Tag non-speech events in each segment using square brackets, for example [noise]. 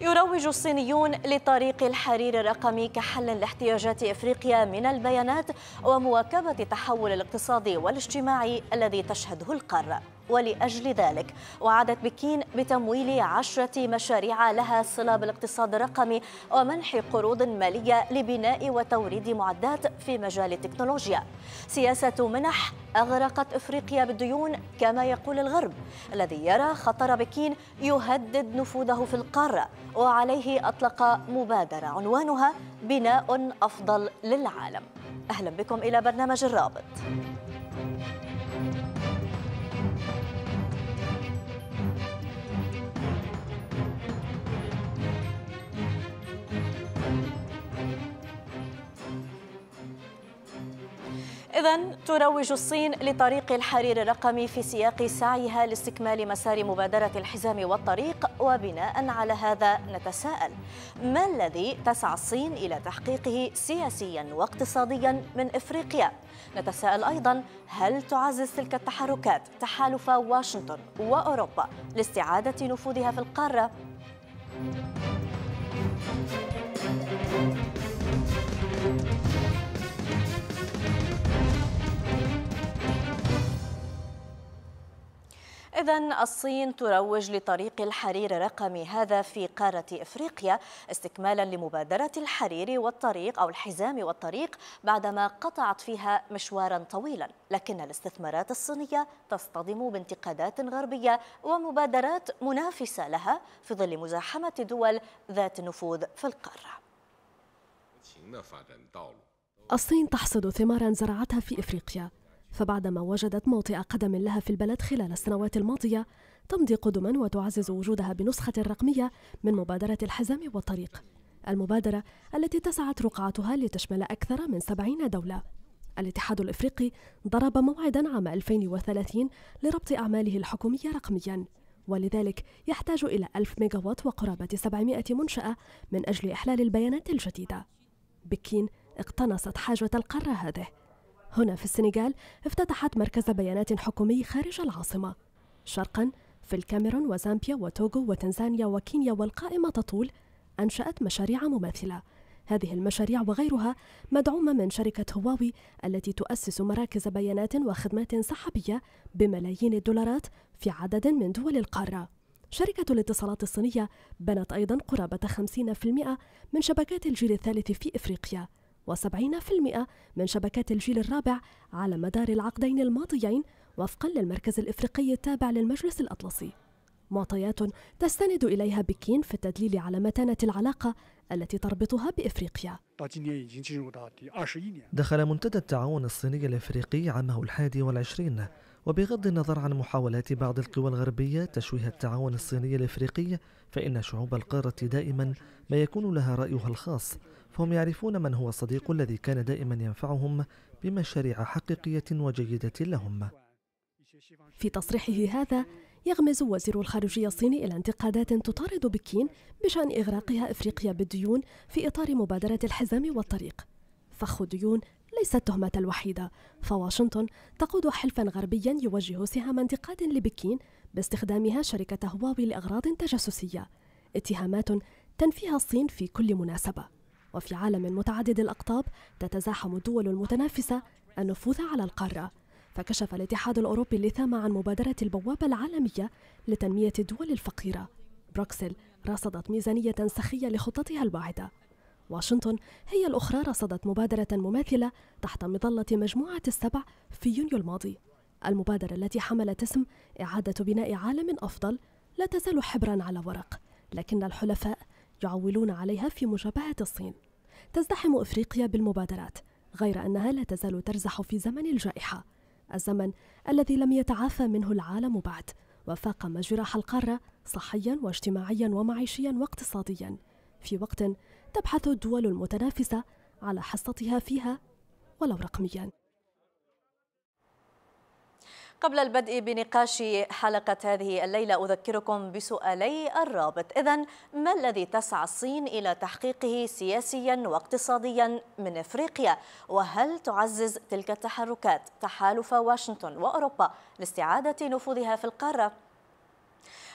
Eu يروج الصينيون لطريق الحرير الرقمي كحل لاحتياجات افريقيا من البيانات ومواكبه التحول الاقتصادي والاجتماعي الذي تشهده القاره ولاجل ذلك وعدت بكين بتمويل عشره مشاريع لها صله بالاقتصاد الرقمي ومنح قروض ماليه لبناء وتوريد معدات في مجال التكنولوجيا. سياسه منح اغرقت افريقيا بالديون كما يقول الغرب الذي يرى خطر بكين يهدد نفوذه في القاره عليه أطلق مبادرة عنوانها بناء أفضل للعالم أهلا بكم إلى برنامج الرابط إذا تروج الصين لطريق الحرير الرقمي في سياق سعيها لاستكمال مسار مبادرة الحزام والطريق وبناء على هذا نتساءل ما الذي تسعى الصين إلى تحقيقه سياسيا واقتصاديا من إفريقيا؟ نتساءل أيضا هل تعزز تلك التحركات تحالف واشنطن وأوروبا لاستعادة نفوذها في القارة؟ إذا الصين تروج لطريق الحرير الرقمي هذا في قارة إفريقيا استكمالا لمبادرة الحرير والطريق أو الحزام والطريق بعدما قطعت فيها مشوارا طويلا لكن الاستثمارات الصينية تصطدم بانتقادات غربية ومبادرات منافسة لها في ظل مزاحمة دول ذات نفوذ في القارة الصين تحصد ثمارا زرعتها في إفريقيا فبعدما وجدت موطئ قدم لها في البلد خلال السنوات الماضية تمضي قدما وتعزز وجودها بنسخة رقمية من مبادرة الحزام والطريق المبادرة التي تسعت رقعتها لتشمل أكثر من سبعين دولة الاتحاد الإفريقي ضرب موعدا عام 2030 لربط أعماله الحكومية رقميا ولذلك يحتاج إلى 1000 ميجاوات وقرابة 700 منشأة من أجل إحلال البيانات الجديدة بكين اقتنصت حاجة القارة هذه هنا في السنغال افتتحت مركز بيانات حكومي خارج العاصمة شرقا في الكاميرون وزامبيا وتوغو وتنزانيا وكينيا والقائمة تطول أنشأت مشاريع مماثلة هذه المشاريع وغيرها مدعومة من شركة هواوي التي تؤسس مراكز بيانات وخدمات سحابية بملايين الدولارات في عدد من دول القارة شركة الاتصالات الصينية بنت أيضا قرابة 50% من شبكات الجيل الثالث في إفريقيا و70% من شبكات الجيل الرابع على مدار العقدين الماضيين وفقا للمركز الإفريقي التابع للمجلس الأطلسي معطيات تستند إليها بكين في التدليل على متانة العلاقة التي تربطها بإفريقيا دخل منتدى التعاون الصيني الإفريقي عامه الحادي والعشرين وبغض النظر عن محاولات بعض القوى الغربية تشويه التعاون الصيني الإفريقي فإن شعوب القارة دائما ما يكون لها رأيها الخاص فهم يعرفون من هو الصديق الذي كان دائما ينفعهم بمشاريع حقيقية وجيدة لهم في تصريحه هذا يغمز وزير الخارجية الصيني إلى انتقادات تطارد بكين بشأن إغراقها إفريقيا بالديون في إطار مبادرة الحزام والطريق فخ ديون ليست تهمة الوحيدة فواشنطن تقود حلفا غربيا يوجه سهام انتقاد لبكين باستخدامها شركة هواوي لأغراض تجسسية اتهامات تنفيها الصين في كل مناسبة وفي عالم متعدد الأقطاب تتزاحم الدول المتنافسة النفوذ على القارة فكشف الاتحاد الأوروبي اللثام عن مبادرة البوابة العالمية لتنمية الدول الفقيرة بروكسل رصدت ميزانية سخية لخطتها الباعدة واشنطن هي الأخرى رصدت مبادرة مماثلة تحت مظلة مجموعة السبع في يونيو الماضي المبادرة التي حملت اسم إعادة بناء عالم أفضل لا تزال حبرا على ورق لكن الحلفاء يعولون عليها في مشابهة الصين تزدحم إفريقيا بالمبادرات غير أنها لا تزال ترزح في زمن الجائحة الزمن الذي لم يتعافى منه العالم بعد وفاق مجرح القارة صحيا واجتماعيا ومعيشيا واقتصاديا في وقت تبحث الدول المتنافسة على حصتها فيها ولو رقمياً قبل البدء بنقاش حلقة هذه الليلة أذكركم بسؤالي الرابط إذا ما الذي تسعى الصين إلى تحقيقه سياسيا واقتصاديا من إفريقيا وهل تعزز تلك التحركات تحالف واشنطن وأوروبا لاستعادة نفوذها في القارة؟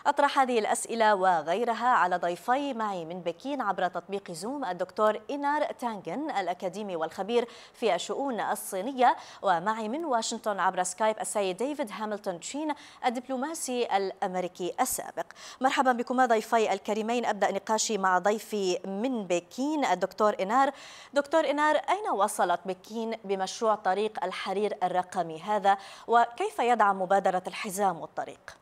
أطرح هذه الأسئلة وغيرها على ضيفي معي من بكين عبر تطبيق زوم الدكتور إينار تانجن الأكاديمي والخبير في الشؤون الصينية ومعي من واشنطن عبر سكايب السيد ديفيد هاملتون تشين الدبلوماسي الأمريكي السابق مرحبا بكما ضيفي الكريمين أبدأ نقاشي مع ضيفي من بكين الدكتور إينار دكتور إينار أين وصلت بكين بمشروع طريق الحرير الرقمي هذا وكيف يدعم مبادرة الحزام والطريق؟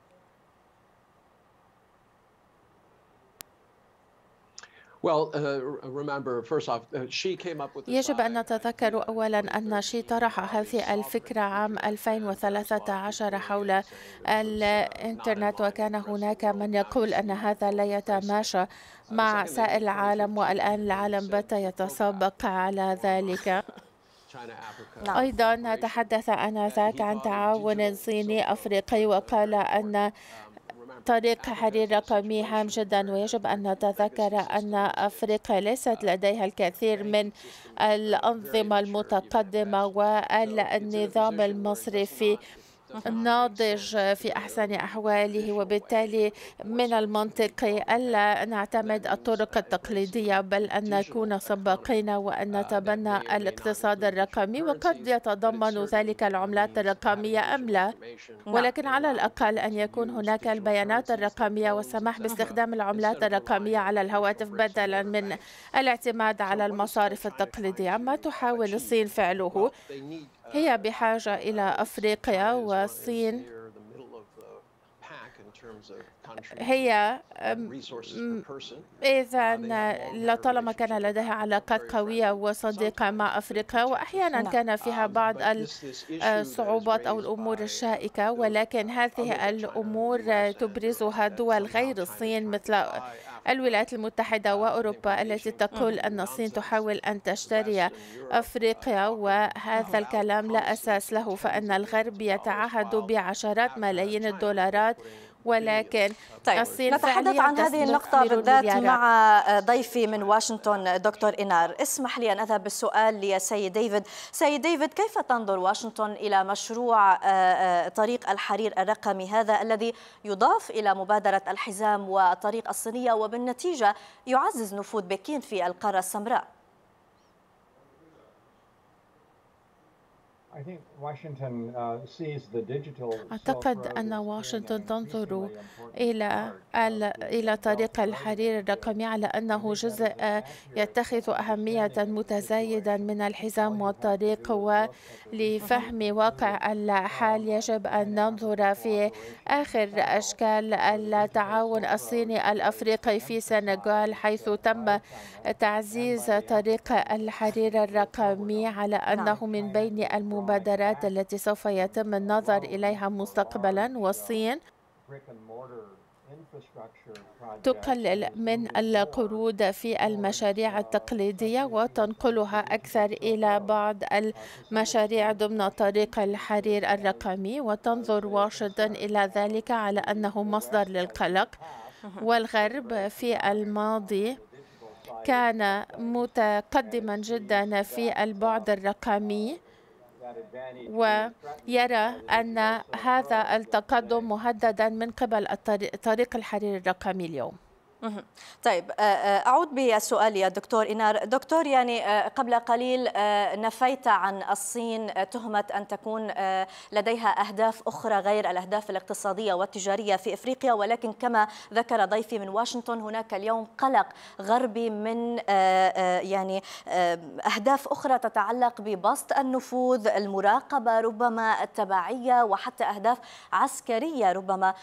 Uh, uh, يجب أن نتذكر أولا أن شي طرح هذه الفكرة عام 2013 حول الإنترنت وكان هناك من يقول أن هذا لا يتماشى مع سائر العالم والآن العالم بات يتسابق على ذلك [laughs] أيضا تحدث آنذاك عن تعاون صيني أفريقي وقال أن طريق حرير رقمي هام جدا ويجب أن نتذكر أن أفريقيا ليست لديها الكثير من الأنظمة المتقدمة والنظام المصرفي ناضج في أحسن أحواله وبالتالي من المنطقي ألا نعتمد الطرق التقليدية بل أن نكون سباقين وأن نتبنى الاقتصاد الرقمي وقد يتضمن ذلك العملات الرقمية أم لا ولكن على الأقل أن يكون هناك البيانات الرقمية والسماح باستخدام العملات الرقمية على الهواتف بدلا من الاعتماد على المصارف التقليدية ما تحاول الصين فعله هي بحاجة إلى أفريقيا والصين هي إذا uh, لطالما كان لديها علاقات قوية وصديقة مع أفريقيا وأحيانا نعم. كان فيها um, بعض الصعوبات آه، أو الأمور الشائكة ولكن هذه الأمور تبرزها دول غير الصين مثل الولايات المتحدة uh, وأوروبا التي تقول أن الصين تحاول أن تشتري أفريقيا uh, وهذا الكلام لا أساس له فإن الغرب يتعهد بعشرات ملايين الدولارات ولكن طيب. الصين نتحدث عن هذه النقطة بالذات مع ضيفي من واشنطن دكتور إنار اسمح لي أن أذهب بالسؤال لسيد ديفيد سيد ديفيد كيف تنظر واشنطن إلى مشروع آه، آه، طريق الحرير الرقمي هذا الذي يضاف إلى مبادرة الحزام والطريق الصينية وبالنتيجة يعزز نفوذ بكين في القارة السمراء Uh, أعتقد أن واشنطن تنظر إلى إلى طريق الحرير الرقمي على أنه جزء يتخذ أهمية متزايدة من الحزام والطريق ولفهم واقع الحال يجب أن ننظر في آخر أشكال التعاون الصيني الأفريقي في سنغال حيث تم تعزيز طريق الحرير الرقمي على أنه من بين المميزات المبادرات التي سوف يتم النظر إليها مستقبلا والصين تقلل من القروض في المشاريع التقليدية وتنقلها أكثر إلى بعض المشاريع ضمن طريق الحرير الرقمي وتنظر واشنطن إلى ذلك على أنه مصدر للقلق والغرب في الماضي كان متقدما جدا في البعد الرقمي ويرى أن هذا التقدم مهددا من قبل طريق الحرير الرقمي اليوم طيب آه، آه، اعود بالسؤال يا دكتور اينار دكتور يعني آه، قبل قليل نفيت عن الصين تهمه ان تكون لديها اهداف اخرى غير الاهداف الاقتصاديه والتجاريه في افريقيا ولكن كما ذكر ضيفي من واشنطن هناك اليوم قلق غربي من يعني اهداف اخرى تتعلق ببسط النفوذ المراقبه ربما التبعيه وحتى اهداف عسكريه ربما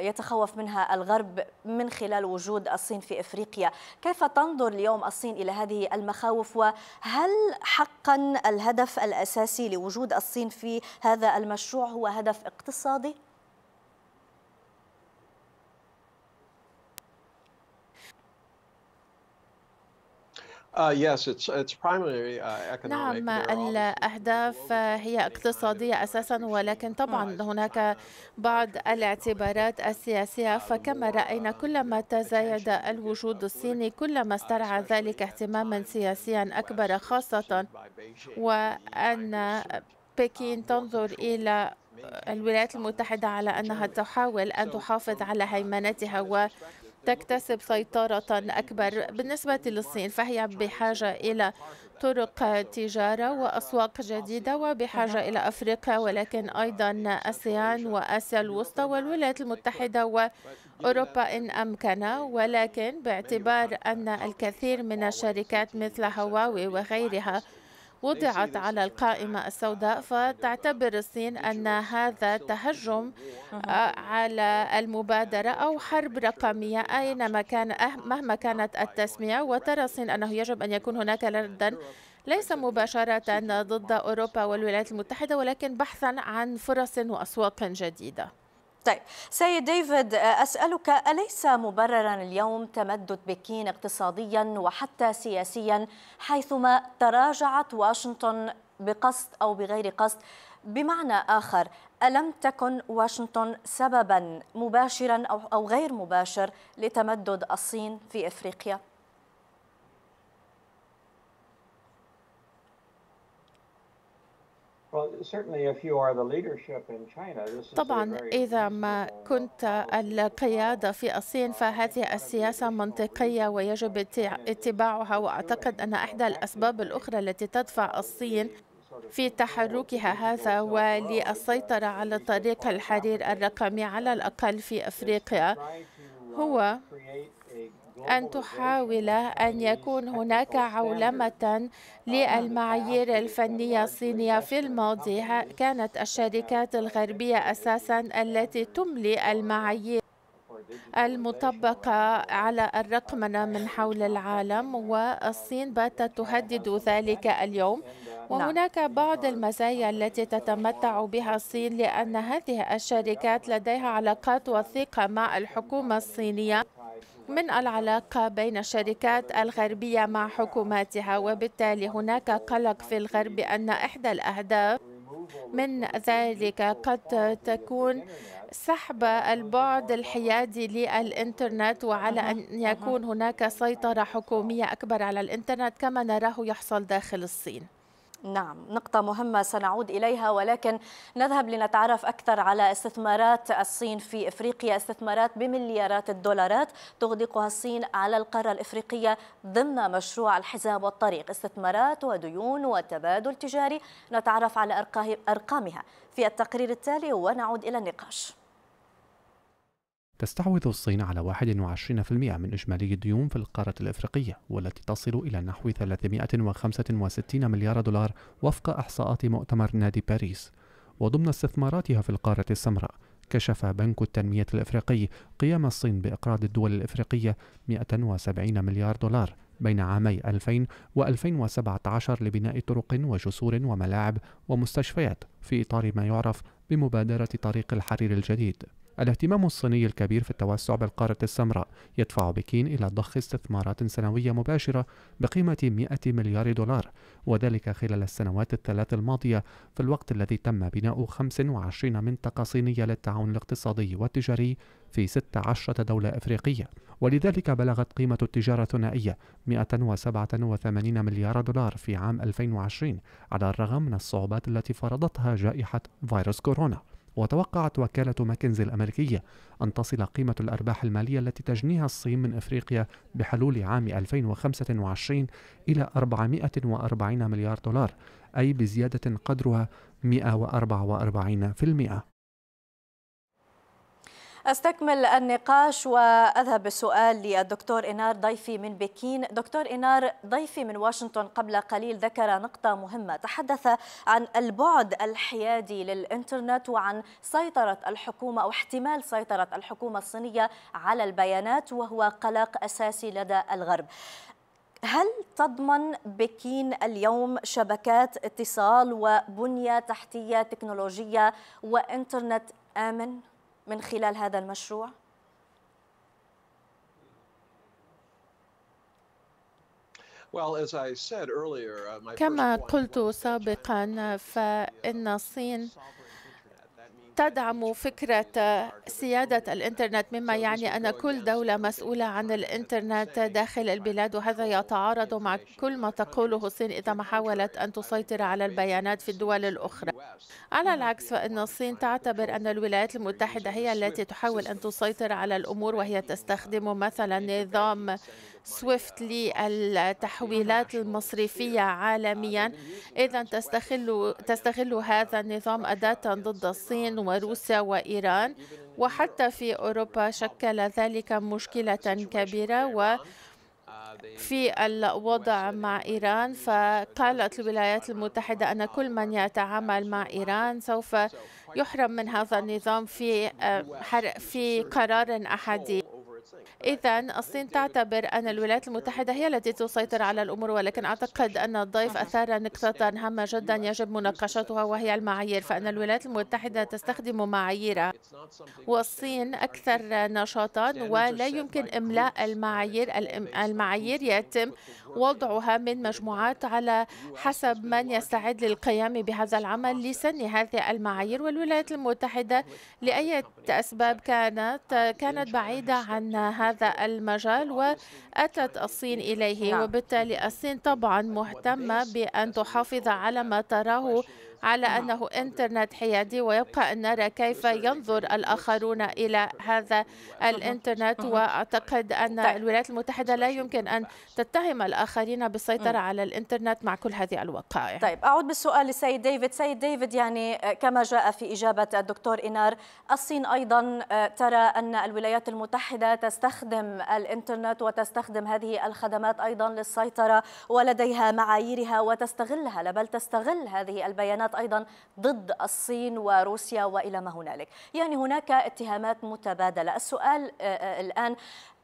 يتخوف منها الغرب من خلال وجود وجود الصين في افريقيا، كيف تنظر اليوم الصين الى هذه المخاوف وهل حقا الهدف الاساسي لوجود الصين في هذا المشروع هو هدف اقتصادي؟ آه، yes, it's, it's primary, uh, economic. نعم الأهداف هي اقتصادية أساسا ولكن طبعا هناك بعض الاعتبارات السياسية فكما رأينا كلما تزايد الوجود الصيني كلما uh, استرعى ذلك اهتماما سياسيا أكبر خاصة وأن بكين uh, تنظر إلى الولايات المتحدة على أنها تحاول أن تحافظ uh, على هيمنتها و تكتسب سيطرة أكبر بالنسبة للصين فهي بحاجة إلى طرق تجارة وأسواق جديدة وبحاجة إلى أفريقيا ولكن أيضا أسيان وآسيا الوسطى والولايات المتحدة وأوروبا إن أمكن ولكن باعتبار أن الكثير من الشركات مثل هواوي وغيرها وضعت على القائمة السوداء فتعتبر الصين أن هذا تهجم آه، على المبادرة أو حرب رقمية أينما كان أه، مهما كانت التسمية وترى الصين أنه يجب أن يكون هناك ردا ليس مباشرة ضد أوروبا والولايات المتحدة ولكن بحثا عن فرص وأسواق جديدة طيب سيد ديفيد أسألك أليس مبررا اليوم تمدد بكين اقتصاديا وحتى سياسيا حيثما تراجعت واشنطن بقصد أو بغير قصد بمعنى آخر ألم تكن واشنطن سببا مباشرا أو غير مباشر لتمدد الصين في إفريقيا؟ طبعا إذا ما كنت القيادة في الصين فهذه السياسة منطقية ويجب اتباعها وأعتقد أن إحدى الأسباب الأخرى التي تدفع الصين في تحركها هذا وللسيطرة على طريق الحرير الرقمي على الأقل في أفريقيا هو أن تحاول أن يكون هناك عولمة للمعايير الفنية الصينية في الماضي كانت الشركات الغربية أساسا التي تملي المعايير المطبقة على الرقمنة من حول العالم والصين باتت تهدد ذلك اليوم نعم. وهناك بعض المزايا التي تتمتع بها الصين لأن هذه الشركات لديها علاقات وثيقة مع الحكومة الصينية من العلاقة بين الشركات الغربية مع حكوماتها وبالتالي هناك قلق في الغرب أن إحدى الأهداف من ذلك قد تكون سحب البعد الحيادي للإنترنت وعلى أن يكون هناك سيطرة حكومية أكبر على الإنترنت كما نراه يحصل داخل الصين نعم نقطة مهمة سنعود إليها ولكن نذهب لنتعرف أكثر على استثمارات الصين في إفريقيا استثمارات بمليارات الدولارات تغدقها الصين على القارة الإفريقية ضمن مشروع الحزام والطريق استثمارات وديون وتبادل تجاري نتعرف على أرقامها في التقرير التالي ونعود إلى النقاش تستحوذ الصين على 21% من إجمالي الديون في القارة الإفريقية والتي تصل إلى نحو 365 مليار دولار وفق إحصاءات مؤتمر نادي باريس وضمن استثماراتها في القارة السمراء كشف بنك التنمية الإفريقي قيام الصين بإقراض الدول الإفريقية 170 مليار دولار بين عامي 2000 و 2017 لبناء طرق وجسور وملاعب ومستشفيات في إطار ما يعرف بمبادرة طريق الحرير الجديد الاهتمام الصيني الكبير في التوسع بالقارة السمراء يدفع بكين إلى ضخ استثمارات سنوية مباشرة بقيمة 100 مليار دولار وذلك خلال السنوات الثلاث الماضية في الوقت الذي تم بناء 25 منطقة صينية للتعاون الاقتصادي والتجاري في 16 دولة أفريقية ولذلك بلغت قيمة التجارة الثنائية 187 مليار دولار في عام 2020 على الرغم من الصعوبات التي فرضتها جائحة فيروس كورونا وتوقعت وكالة ماكنزي الأمريكية أن تصل قيمة الأرباح المالية التي تجنيها الصين من إفريقيا بحلول عام 2025 إلى 440 مليار دولار أي بزيادة قدرها 144% استكمل النقاش واذهب بالسؤال للدكتور انار ضيفي من بكين، دكتور انار ضيفي من واشنطن قبل قليل ذكر نقطه مهمه، تحدث عن البعد الحيادي للانترنت وعن سيطره الحكومه او احتمال سيطره الحكومه الصينيه على البيانات وهو قلق اساسي لدى الغرب. هل تضمن بكين اليوم شبكات اتصال وبنيه تحتيه تكنولوجيه وانترنت امن؟ من خلال هذا المشروع؟ uh, كما قلت سابقا uh, فإن الصين تدعم فكرة سيادة الإنترنت مما يعني أن كل دولة مسؤولة عن الإنترنت داخل البلاد وهذا يتعارض مع كل ما تقوله الصين إذا ما حاولت أن تسيطر على البيانات في الدول الأخرى على العكس فإن الصين تعتبر أن الولايات المتحدة هي التي تحاول أن تسيطر على الأمور وهي تستخدم مثلا نظام سويفت للتحويلات المصرفية عالميا إذا تستغل, تستغل هذا النظام أداة ضد الصين وروسيا وإيران وحتى في أوروبا شكل ذلك مشكلة كبيرة و في الوضع مع إيران فقالت الولايات المتحدة أن كل من يتعامل مع إيران سوف يحرم من هذا النظام في آه، في قرار أحادي إذا الصين تعتبر أن الولايات المتحدة هي التي تسيطر على الأمور ولكن أعتقد أن الضيف أثار نقطة هامة جدا يجب مناقشتها وهي المعايير فإن الولايات المتحدة تستخدم معاييرها والصين أكثر نشاطا ولا يمكن إملاء المعايير المعايير يتم وضعها من مجموعات على حسب من يستعد للقيام بهذا العمل لسن هذه المعايير والولايات المتحدة لأي أسباب كانت كانت بعيدة عن هذا المجال وأتت الصين إليه نعم. وبالتالي الصين طبعا مهتمة بأن تحافظ على ما تراه على نعم. أنه إنترنت حيادي ويبقى أن نرى كيف ينظر الآخرون إلى هذا الإنترنت وأعتقد أن طيب. الولايات المتحدة لا يمكن أن تتهم الآخرين بالسيطرة على الإنترنت مع كل هذه الوقائع طيب أعود بالسؤال للسيد ديفيد سيد ديفيد يعني آه، كما جاء في إجابة الدكتور إينار الصين أيضا آه، ترى أن الولايات المتحدة تستخدم الإنترنت وتستخدم هذه الخدمات أيضا للسيطرة ولديها معاييرها وتستغلها بل تستغل هذه البيانات الاتهامات أيضا ضد الصين وروسيا وإلى ما هنالك يعني هناك اتهامات متبادلة السؤال آه، آه، الآن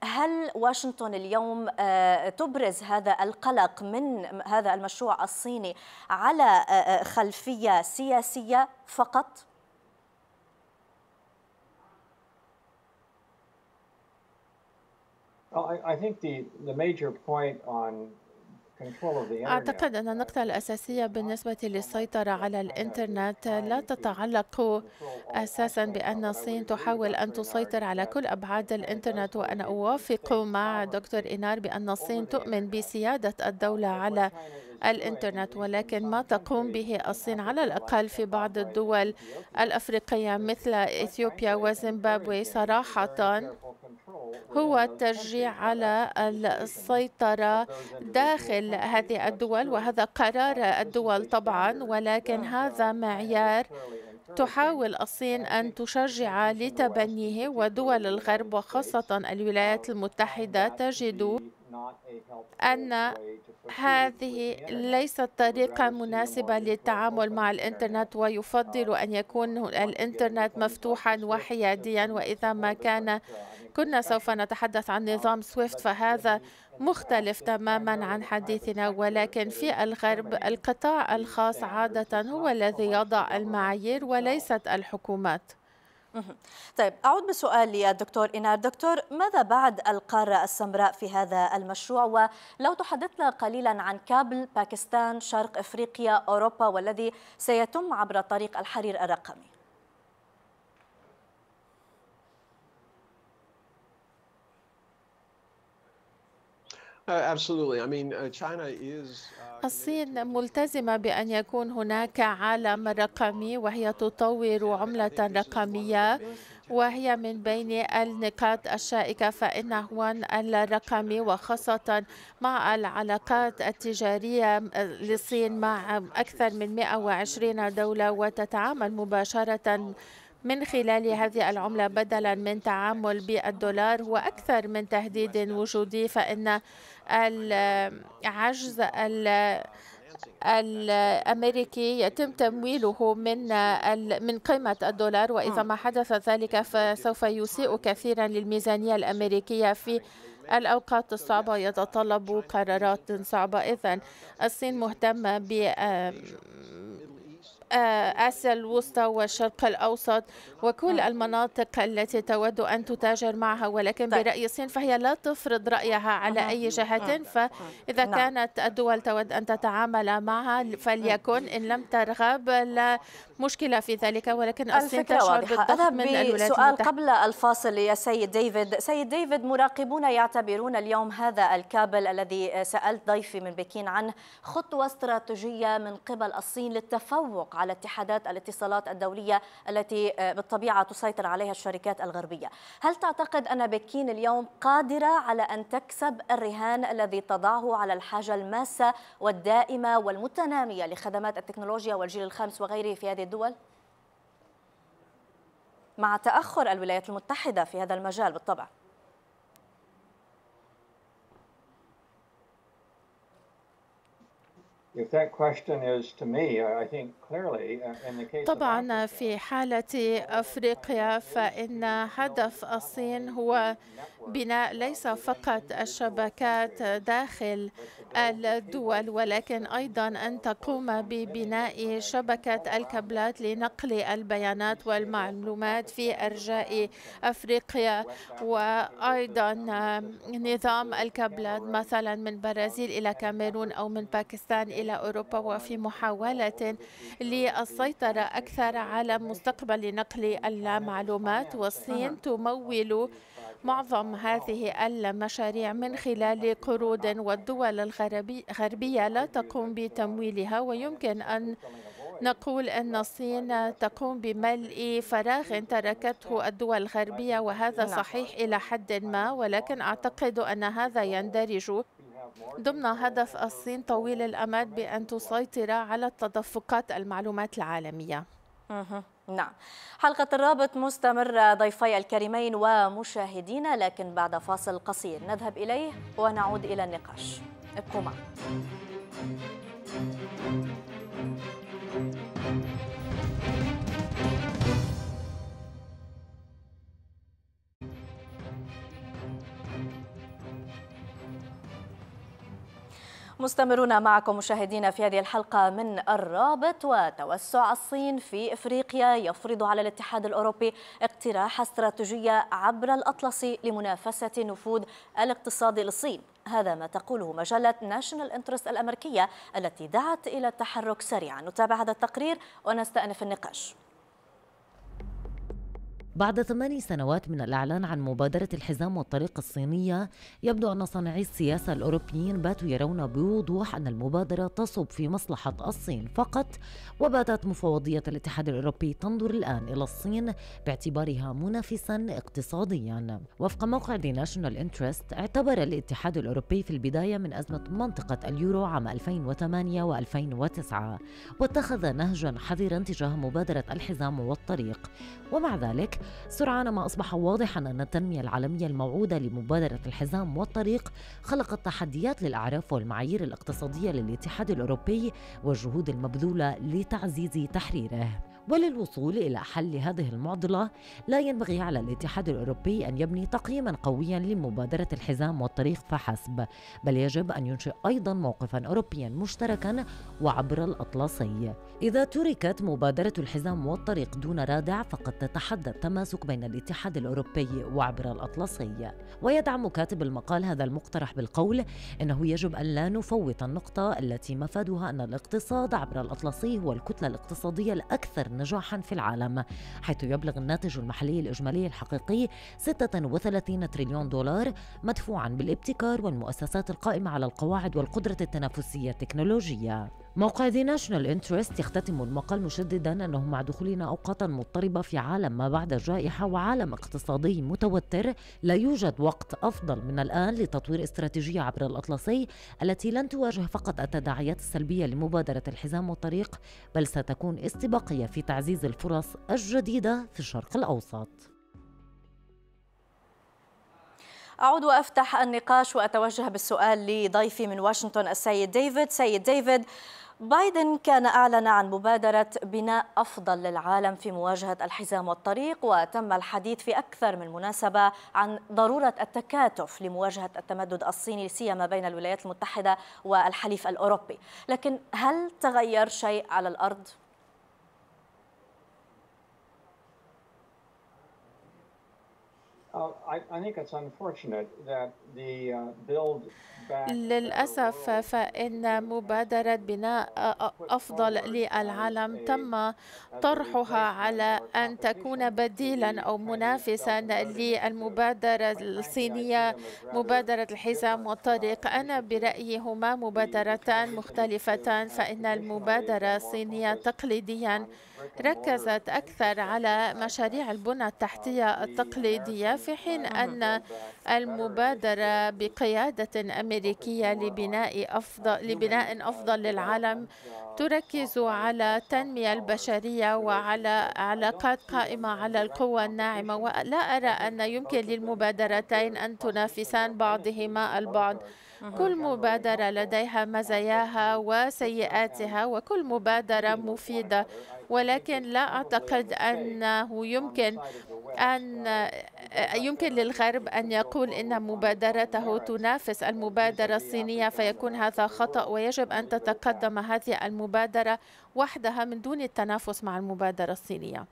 هل واشنطن اليوم آه، تبرز هذا القلق من هذا المشروع الصيني على خلفية سياسية فقط؟ Well, I, I think the, the major point on أعتقد أن النقطة الأساسية بالنسبة للسيطرة على الإنترنت لا تتعلق أساسا بأن الصين تحاول أن تسيطر على كل أبعاد الإنترنت وأنا أوافق مع دكتور إينار بأن الصين تؤمن بسيادة الدولة على الإنترنت ولكن ما تقوم به الصين على الأقل في بعض الدول الأفريقية مثل إثيوبيا وزيمبابوي صراحة هو التشجيع على السيطرة داخل هذه الدول وهذا قرار الدول طبعا ولكن هذا معيار تحاول الصين أن تشجع لتبنيه ودول الغرب وخاصة الولايات المتحدة تجد أن هذه ليست طريقة مناسبة للتعامل مع الإنترنت ويفضل أن يكون الإنترنت مفتوحا وحياديا وإذا ما كان كنا سوف نتحدث عن نظام سويفت فهذا مختلف تماما عن حديثنا ولكن في الغرب القطاع الخاص عادة هو الذي يضع المعايير وليست الحكومات طيب أعود بسؤال للدكتور إنار دكتور ماذا بعد القارة السمراء في هذا المشروع ولو تحدثنا قليلا عن كابل باكستان شرق إفريقيا أوروبا والذي سيتم عبر طريق الحرير الرقمي Uh, uh, uh, الصين ملتزمة بأن يكون هناك عالم رقمي وهي تطور عملة رقمية وهي من بين النقاط الشائكة فإن هوان الرقمي وخاصة مع العلاقات التجارية آه، للصين مع أكثر من 120 دولة وتتعامل مباشرة من خلال هذه العملة بدلا من تعامل بالدولار هو أكثر من تهديد وجودي فإن العجز الأمريكي يتم تمويله من من قيمة الدولار وإذا ما حدث ذلك فسوف يسيء كثيرا للميزانية الأمريكية في الأوقات الصعبة يتطلب قرارات صعبة إذا الصين مهتمة ب آه، آسيا الوسطى والشرق الأوسط وكل نعم. المناطق التي تود أن تتاجر معها ولكن طيب. برأي الصين فهي لا تفرض رأيها على نعم. أي جهة نعم. فإذا كانت الدول تود أن تتعامل معها فليكن إن لم ترغب لا مشكلة في ذلك ولكن ألسن تشعر بالضغط من الولايات سؤال قبل الفاصل يا سيد ديفيد سيد ديفيد مراقبون يعتبرون اليوم هذا الكابل الذي سألت ضيفي من بكين عنه خطوة استراتيجية من قبل الصين للتفوق على اتحادات الاتصالات الدولية التي آه، بالطبيعة تسيطر عليها الشركات الغربية هل تعتقد أن بكين اليوم قادرة على أن تكسب الرهان الذي تضعه على الحاجة الماسة والدائمة والمتنامية لخدمات التكنولوجيا والجيل الخامس وغيره في هذه الدول؟ مع تأخر الولايات المتحدة في هذا المجال بالطبع Uh, طبعا في حالة أفريقيا فإن هدف الصين هو بناء ليس فقط الشبكات داخل الدول ولكن أيضا أن تقوم ببناء شبكة الكابلات لنقل البيانات والمعلومات في أرجاء أفريقيا وأيضا نظام الكابلات مثلا من برازيل إلى كاميرون أو من باكستان إلى إلى أوروبا وفي محاولة للسيطرة أكثر على مستقبل نقل المعلومات والصين تمول معظم هذه المشاريع من خلال قروض والدول الغربية لا تقوم بتمويلها ويمكن أن نقول أن الصين تقوم بملء فراغ تركته الدول الغربية وهذا صحيح إلى حد ما ولكن أعتقد أن هذا يندرج ضمن هدف الصين طويل الأمد بأن تسيطر على التدفقات المعلومات العالمية نعم حلقة الرابط مستمرة ضيفي الكريمين ومشاهدينا لكن بعد فاصل قصير نذهب إليه ونعود إلى النقاش ابقوا معنا مستمرون معكم مشاهدينا في هذه الحلقة من الرابط وتوسع الصين في إفريقيا يفرض على الاتحاد الأوروبي اقتراح استراتيجية عبر الأطلسي لمنافسة نفوذ الاقتصاد للصين هذا ما تقوله مجلة ناشونال انترست الأمريكية التي دعت إلى التحرك سريعا نتابع هذا التقرير ونستأنف النقاش بعد ثماني سنوات من الإعلان عن مبادرة الحزام والطريق الصينية يبدو أن صانعي السياسة الأوروبيين باتوا يرون بوضوح أن المبادرة تصب في مصلحة الصين فقط وباتت مفوضية الاتحاد الأوروبي تنظر الآن إلى الصين باعتبارها منافسا اقتصاديا وفق موقع دي ناشونال انترست اعتبر الاتحاد الأوروبي في البداية من أزمة منطقة اليورو عام 2008 و2009 واتخذ نهجا حذرا تجاه مبادرة الحزام والطريق ومع ذلك سرعان ما أصبح واضحا أن التنمية العالمية الموعودة لمبادرة الحزام والطريق خلقت تحديات للأعراف والمعايير الاقتصادية للاتحاد الأوروبي والجهود المبذولة لتعزيز تحريره وللوصول إلى حل هذه المعضلة لا ينبغي على الاتحاد الأوروبي أن يبني تقييما قويا لمبادرة الحزام والطريق فحسب بل يجب أن ينشئ أيضا موقفا أوروبيا مشتركا وعبر الأطلسي إذا تركت مبادرة الحزام والطريق دون رادع فقد تتحدى التماسك بين الاتحاد الأوروبي وعبر الأطلسي ويدعم كاتب المقال هذا المقترح بالقول إنه يجب أن لا نفوت النقطة التي مفادها أن الاقتصاد عبر الأطلسي هو الكتلة الاقتصادية الأكثر نجاحا في العالم حيث يبلغ الناتج المحلي الإجمالي الحقيقي 36 تريليون دولار مدفوعا بالابتكار والمؤسسات القائمة على القواعد والقدرة التنافسية التكنولوجية موقع ذي ناشونال انترست يختتم المقال مشددا انه مع دخولنا اوقاتا مضطربه في عالم ما بعد الجائحه وعالم اقتصادي متوتر لا يوجد وقت افضل من الان لتطوير استراتيجيه عبر الاطلسي التي لن تواجه فقط التداعيات السلبيه لمبادره الحزام والطريق بل ستكون استباقيه في تعزيز الفرص الجديده في الشرق الاوسط. أعود وأفتح النقاش وأتوجه بالسؤال لضيفي من واشنطن السيد ديفيد سيد ديفيد بايدن كان أعلن عن مبادرة بناء أفضل للعالم في مواجهة الحزام والطريق وتم الحديث في أكثر من مناسبة عن ضرورة التكاتف لمواجهة التمدد الصيني سيما بين الولايات المتحدة والحليف الأوروبي لكن هل تغير شيء على الأرض؟ Uh, للأسف فإن مبادرة بناء أفضل للعالم تم طرحها على أن تكون بديلا أو منافسا للمبادرة الصينية مبادرة الحزام والطريق أنا برأيي هما مبادرتان مختلفتان فإن المبادرة الصينية تقليديا ركزت أكثر على مشاريع البنى التحتية التقليدية في حين أن المبادرة بقيادة أمريكية لبناء أفضل لبناء أفضل للعالم تركز على التنمية البشرية وعلى علاقات قائمة على القوى الناعمة ولا أرى أن يمكن للمبادرتين أن تنافسان بعضهما البعض كل مبادرة لديها مزاياها وسيئاتها وكل مبادرة مفيدة ولكن لا أعتقد أنه يمكن أن يمكن للغرب أن يقول إن مبادرته تنافس المبادرة الصينية فيكون هذا خطأ ويجب أن تتقدم هذه المبادرة وحدها من دون التنافس مع المبادرة الصينية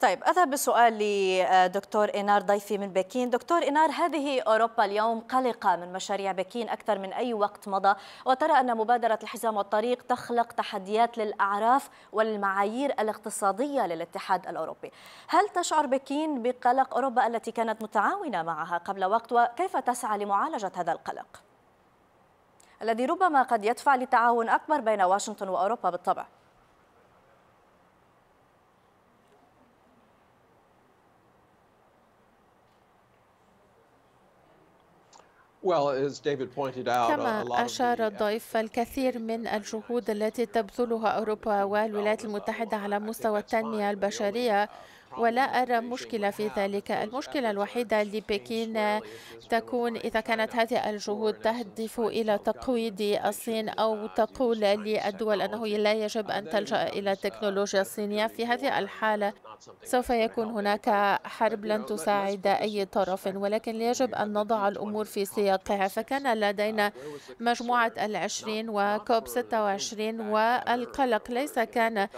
طيب أذهب بسؤال لدكتور إنار ضيفي من بكين دكتور إنار هذه أوروبا اليوم قلقة من مشاريع بكين أكثر من أي وقت مضى وترى أن مبادرة الحزام والطريق تخلق تحديات للأعراف والمعايير الاقتصادية للاتحاد الأوروبي هل تشعر بكين بقلق أوروبا التي كانت متعاونة معها قبل وقت وكيف تسعى لمعالجة هذا القلق الذي ربما قد يدفع لتعاون أكبر بين واشنطن وأوروبا بالطبع كما أشار الضيف فالكثير من الجهود التي تبذلها أوروبا والولايات المتحدة على مستوى التنمية البشرية ولا أرى مشكلة في ذلك المشكلة الوحيدة لبكين تكون إذا كانت هذه الجهود تهدف إلى تقويض الصين أو تقول للدول أنه لا يجب أن تلجأ إلى التكنولوجيا الصينية في هذه الحالة سوف يكون هناك حرب لن تساعد أي طرف ولكن يجب أن نضع الأمور في سياقها فكان لدينا مجموعة العشرين وكوب 26 والقلق ليس كان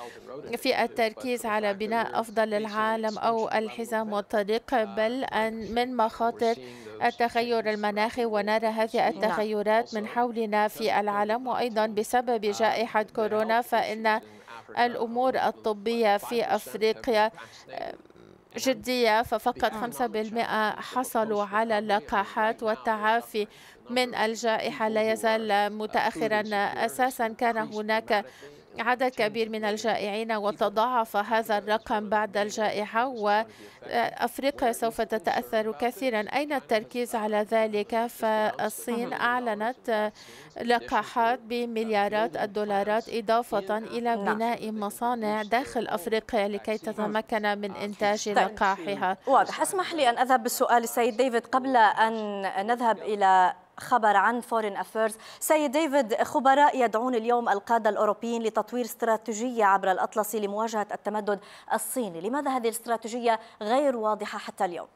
في التركيز على بناء أفضل العالم العالم أو الحزام والطريق بل أن من مخاطر التغير المناخي ونرى هذه التغيرات من حولنا في العالم وأيضا بسبب جائحة كورونا فإن الأمور الطبية في أفريقيا آه، جدية ففقط 5% حصلوا على اللقاحات والتعافي من الجائحة لا يزال متأخرا أساسا كان هناك عدد كبير من الجائعين وتضاعف هذا الرقم بعد الجائحة وأفريقيا سوف تتأثر كثيرا أين التركيز على ذلك فالصين أعلنت لقاحات بمليارات الدولارات إضافة إلى بناء مصانع داخل أفريقيا لكي تتمكن من إنتاج لقاحها واضح اسمح لي أن أذهب بالسؤال السيد ديفيد قبل أن نذهب إلى خبر عن فورين افيرز سيد ديفيد خبراء يدعون اليوم القاده الاوروبيين لتطوير استراتيجيه عبر الاطلسي لمواجهه التمدد الصيني لماذا هذه الاستراتيجيه غير واضحه حتى اليوم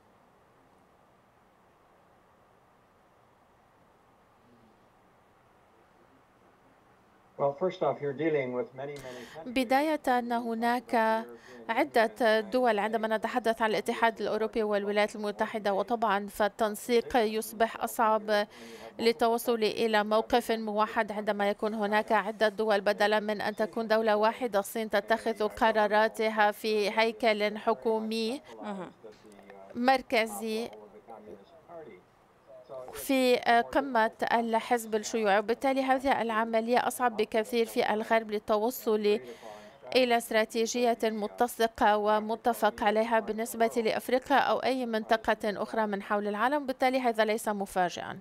بداية أن هناك عدة دول عندما نتحدث عن الاتحاد الأوروبي والولايات المتحدة وطبعا فالتنسيق يصبح أصعب للتوصل إلى موقف موحد عندما يكون هناك عدة دول بدلا من أن تكون دولة واحدة الصين تتخذ قراراتها في هيكل حكومي مركزي في آه، قمة الحزب الشيوعي وبالتالي هذه العملية أصعب بكثير في الغرب للتوصل إلى استراتيجية متسقة ومتفق عليها بالنسبة لأفريقيا أو أي منطقة أخرى من حول العالم بالتالي هذا ليس مفاجئا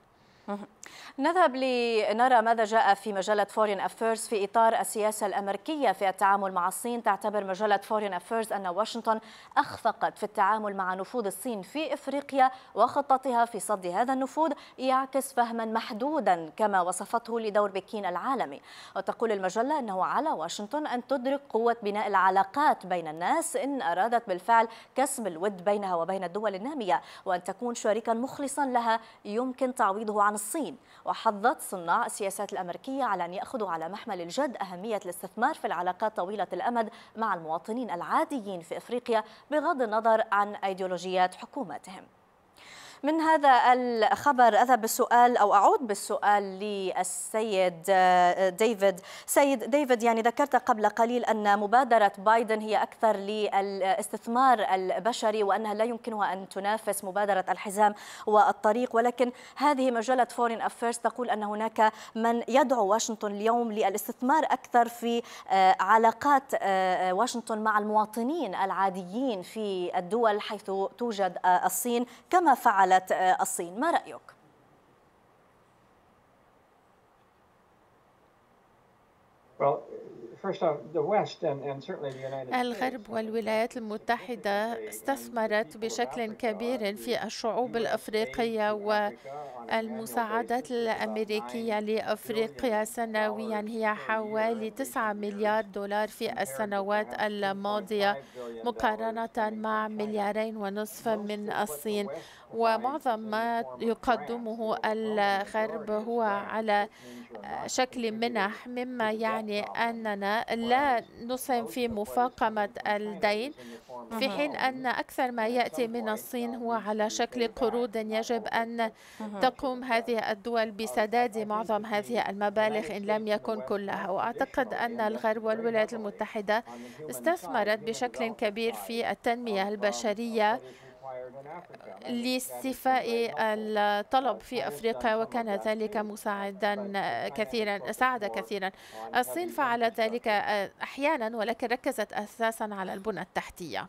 نذهب لنرى ماذا جاء في مجلة فورين أفيرز في إطار السياسة الأمريكية في التعامل مع الصين تعتبر مجلة فورين أفيرز أن واشنطن أخفقت في التعامل مع نفوذ الصين في إفريقيا وخطتها في صد هذا النفوذ يعكس فهما محدودا كما وصفته لدور بكين العالمي وتقول المجلة أنه على واشنطن أن تدرك قوة بناء العلاقات بين الناس إن أرادت بالفعل كسب الود بينها وبين الدول النامية وأن تكون شريكا مخلصا لها يمكن تعويضه عن عن الصين وحضت صناع السياسات الأمريكية على أن يأخذوا على محمل الجد أهمية الاستثمار في العلاقات طويلة الأمد مع المواطنين العاديين في إفريقيا بغض النظر عن أيديولوجيات حكوماتهم من هذا الخبر أذهب بالسؤال أو أعود بالسؤال للسيد آه، ديفيد سيد ديفيد يعني ذكرت قبل قليل أن مبادرة بايدن هي أكثر للاستثمار البشري وأنها لا يمكنها أن تنافس مبادرة الحزام والطريق ولكن هذه مجلة فورين أفيرس تقول أن هناك من يدعو واشنطن اليوم للاستثمار أكثر في آه، علاقات آه، واشنطن مع المواطنين العاديين في الدول حيث توجد الصين كما فعل فعلت آه، الصين ما رأيك؟ الغرب والولايات المتحدة استثمرت بشكل كبير في الشعوب الأفريقية والمساعدات الأمريكية لأفريقيا سنويا هي حوالي 9 مليار دولار في السنوات الماضية مقارنة مع مليارين ونصف من الصين ومعظم ما يقدمه الغرب هو على شكل منح مما يعني أننا لا نسهم في مفاقمة الدين في حين أن أكثر ما يأتي من الصين هو على شكل قروض يجب أن تقوم هذه الدول بسداد معظم هذه المبالغ إن لم يكن كلها وأعتقد أن الغرب والولايات المتحدة استثمرت بشكل كبير في التنمية البشرية لاستيفاء الطلب في أفريقيا وكان ذلك مساعدا كثيرا ساعد كثيرا الصين فعلت ذلك أحيانا ولكن ركزت أساسا على البنى التحتية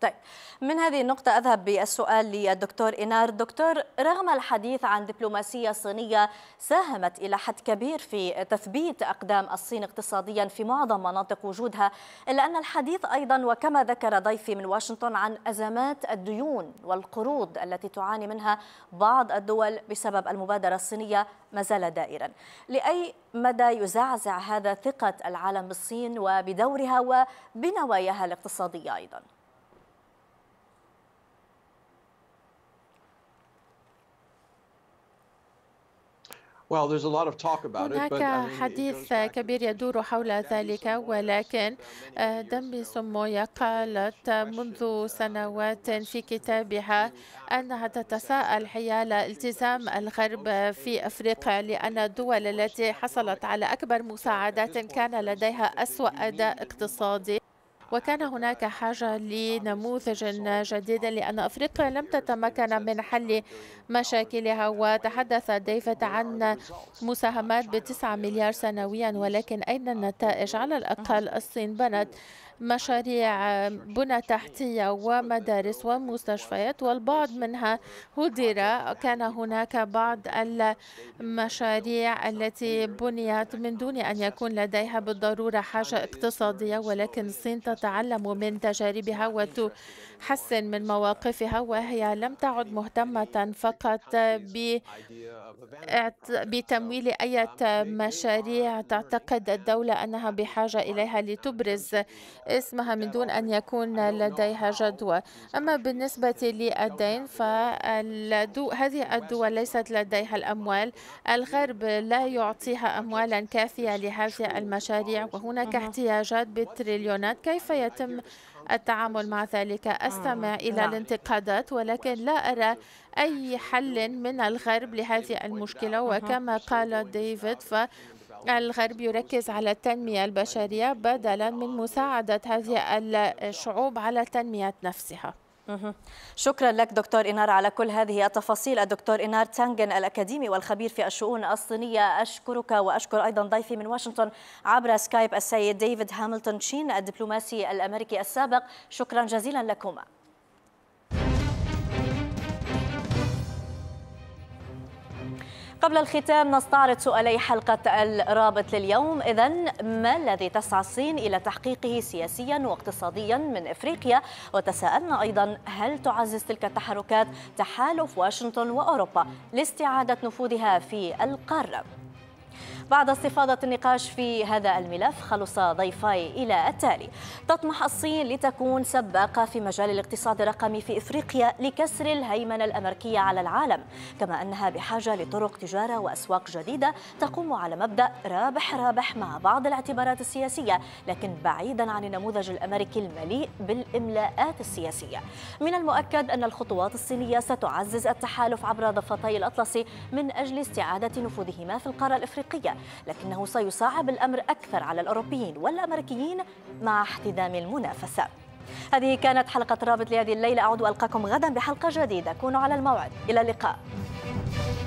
طيب من هذه النقطة أذهب بالسؤال للدكتور إنار دكتور رغم الحديث عن دبلوماسية صينية ساهمت إلى حد كبير في تثبيت أقدام الصين اقتصاديا في معظم مناطق وجودها إلا أن الحديث أيضا وكما ذكر ضيفي من واشنطن عن أزمات الديون والقروض التي تعاني منها بعض الدول بسبب المبادرة الصينية ما زال دائرا لأي مدى يزعزع هذا ثقة العالم بالصين وبدورها وبنواياها الاقتصادية أيضاً هناك حديث كبير يدور حول ذلك uh, ولكن uh, دمي uh, سمويا قالت منذ سنوات في كتابها أنها تتساءل حيال التزام الغرب في أفريقيا لأن الدول التي حصلت على أكبر مساعدات كان لديها أسوأ أداء اقتصادي وكان هناك حاجة لنموذج جديد لأن أفريقيا لم تتمكن من حل مشاكلها وتحدث ديفيد عن مساهمات بتسعة مليار سنويا ولكن أين النتائج على الأقل الصين بنت مشاريع بنى تحتية ومدارس ومستشفيات والبعض منها هدر كان هناك بعض المشاريع التي بنيت من دون أن يكون لديها بالضرورة حاجة اقتصادية ولكن الصين تتعلم من تجاربها وتحسن من مواقفها وهي لم تعد مهتمة فقط ب بتمويل أي مشاريع تعتقد الدولة أنها بحاجة إليها لتبرز اسمها من دون أن يكون لديها جدوى أما بالنسبة للدين فهذه الدول ليست لديها الأموال الغرب لا يعطيها أموالا كافية لهذه المشاريع وهناك احتياجات بالتريليونات كيف يتم التعامل مع ذلك استمع الى نعم. الانتقادات ولكن لا ارى اي حل من الغرب لهذه المشكله وكما قال ديفيد ف الغرب يركز على التنمية البشرية بدلا من مساعدة هذه الشعوب على تنمية نفسها شكرا لك دكتور إنار على كل هذه التفاصيل الدكتور إنار تانجن الأكاديمي والخبير في الشؤون الصينية أشكرك وأشكر أيضا ضيفي من واشنطن عبر سكايب السيد ديفيد هاملتون شين الدبلوماسي الأمريكي السابق شكرا جزيلا لكما قبل الختام نستعرض سؤالي حلقة الرابط لليوم إذا ما الذي تسعى الصين إلى تحقيقه سياسيا واقتصاديا من إفريقيا وتساءلنا أيضا هل تعزز تلك التحركات تحالف واشنطن وأوروبا لاستعادة نفوذها في القارة بعد استفاضة النقاش في هذا الملف خلص ضيفاي إلى التالي تطمح الصين لتكون سباقة في مجال الاقتصاد الرقمي في إفريقيا لكسر الهيمنة الأمريكية على العالم كما أنها بحاجة لطرق تجارة وأسواق جديدة تقوم على مبدأ رابح رابح مع بعض الاعتبارات السياسية لكن بعيدا عن النموذج الأمريكي المليء بالإملاءات السياسية من المؤكد أن الخطوات الصينية ستعزز التحالف عبر ضفتي الأطلسي من أجل استعادة نفوذهما في القارة الإفريقية لكنه سيصعب الأمر أكثر على الأوروبيين والأمريكيين مع احتدام المنافسة هذه كانت حلقة رابط لهذه الليلة أعود ألقاكم غدا بحلقة جديدة كونوا على الموعد إلى اللقاء